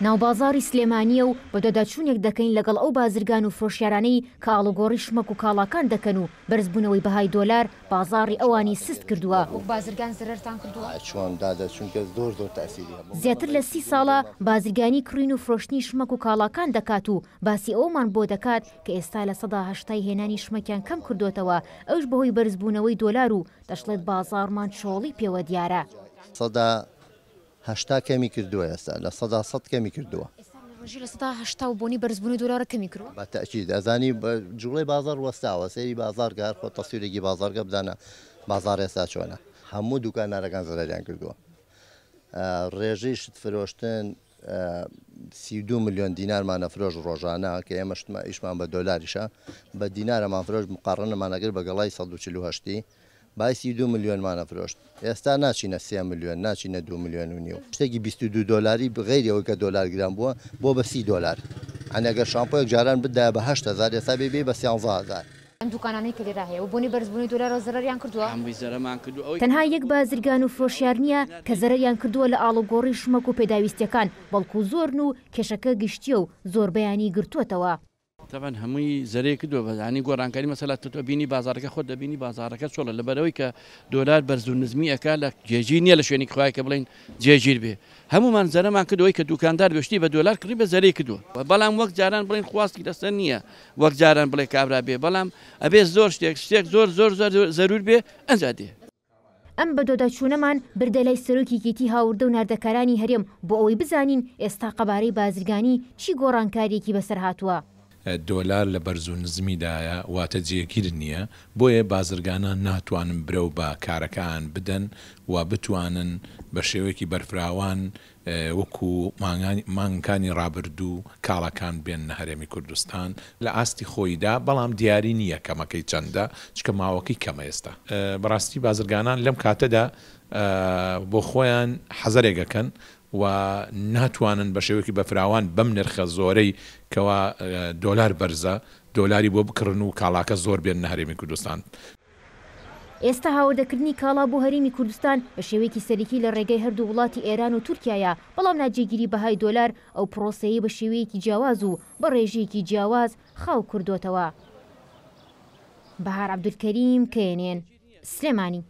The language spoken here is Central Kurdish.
ناوبازاری سلێمانیە و بە دەداچوونێک دەکەین لەگەڵ ئەو بازرگان و فرۆشیارانەی کە ئاڵگۆڕی شمەک و کاڵاکان دەکەن و بەرزبوونەوەی بەهای دۆلار بازاری ئەوانی سست کردووە بازرگان زرتان زیاتر لە سی ساڵە بازرگانی کڕین و فرۆشتنی شمەک و کاڵاکان دەکات و باسی ئەومان بۆ دەکات کە ئێستا لە سەداهشتای هێنانی شمەکیان کەم کردوێتەوە ئەوش بەهۆی بەرزبوونەوەی دۆلار و دەشڵێت بازارمان شۆڵی پێوە دیارە. هەشتا کەمی کردووە ئێستا لە سەدا سەد کەمی کردووە. لەهشتا و بۆنی بەرزبوونی دلارە کەمی کرد بەتەچید ئەزانی جوڵی بازار وەستاوە سەری بازارگار خۆ تەسیورێکی بازارگە بدانە بازار ێستا چۆنە هەموو دوکانارەکان زەرەریان کردووە ڕێژەی شت فرۆشتن سیدو میلیۆن دینارمانە فرۆژ ڕۆژانە کە ئێمە شتمە ئیشمان بە دۆلاریشە بە دینارەمان فرۆژ مقارڕەنەمانەگەر بە گەڵای 1940 باسی دو میلیۆنمانە فرۆشت ئێستا ناچینە سێ میلیۆن ناچینە دو میلیۆن و نیو شتێکی 22 دلاری بغیرەوەی کە دلار گران بووە بۆ بە سی دلار ئەنەگە شامپۆیەک جاران بدا بە هزار ێستا بێ بێ بە 100هزار ئەم دوکانانەی کەلێرا هەیە و بۆنی بەرزبوونی دلار زەرریان کردووە تەنها یەک بازرگان و فرۆشیار نییە کە زەرریان کردووە لە ئاڵوگۆڕی شمەک و پێداویستەکان بەڵکو زۆرن و کێشەکە گشتی و زۆربیانی گرتووەتەوە تاوان هەمووی زەرەیەکی دو بەزانانی گۆرانکاری مەسەلا تۆ بینی بازارەکە خۆ دەبینی بازارەکە چۆڵە لەبەرەوەی کە دۆلار بەرزوو نزمی ئەک لە جێژی نییە لە شوێنی خوای کە بڵین جێگیر بێ هەمومان زەرەمان کردەوەی کە دوکاندار بشتی بە دۆلار کڕی بە زەرەی کردووە بەڵام وەک جاران بڵین خواستی دەستە نییە وەک جاران بڵێ کابرا بێ بەڵام ئەبێ زۆر شتێک شتێک زۆر زۆر زۆر زەرور بێ ئەنج دێ ئەم بە دۆداچوونەمان بردە لای سەرۆکی گیتی هاوردە و نردەکارانی هەرێم بۆ ئەوەی بزانین ئێستا قەبارەی بازرگانی چی گۆڕانکاریەکی بەسەر هاتووە. دۆلار لە بەرز و نزمیدایە واتە جێگیر نییە بۆیە بازرگانە ناتوانن برە و بە کارەکان بدەن و بتوانن بە شێوەیەکی بەرفراوان وەکو مانگانی ڕابردوو کاڵەکان بێن نە هەرێمی کوردستان لە ئاستی خۆیدا بەڵام دیاری نییە کەمەکەی چەندە چکە ماوەکەی کەمە ئێستا بەڕاستی بازرگانان لەم کاتەدا بۆ خۆیان حەزەرێگەکەن و ناتوانن بە شێوەیەکی بە فراوان بەم نرخە زۆرەی کەوا دۆلار بەرزە دۆلاری بۆ بکردن و کاڵاکە زۆر بێن نە هەرێمی کوردستان. ئێستا هاوردەکردنی کاڵا بۆ هەرمی کوردستان بە شێوەیەکی سەرەکی لە ڕێگەی هەردوو وڵاتی ئێران و تورکایە بەڵام ناجێگیری بەهای دۆلار ئەو پرۆسەیە بە شێوەیەکی جیاواز و بە ڕێژەیەکی جیاواز خاو کردوتەوە. بەهار عبدولکەریم کێنێن سلێمانی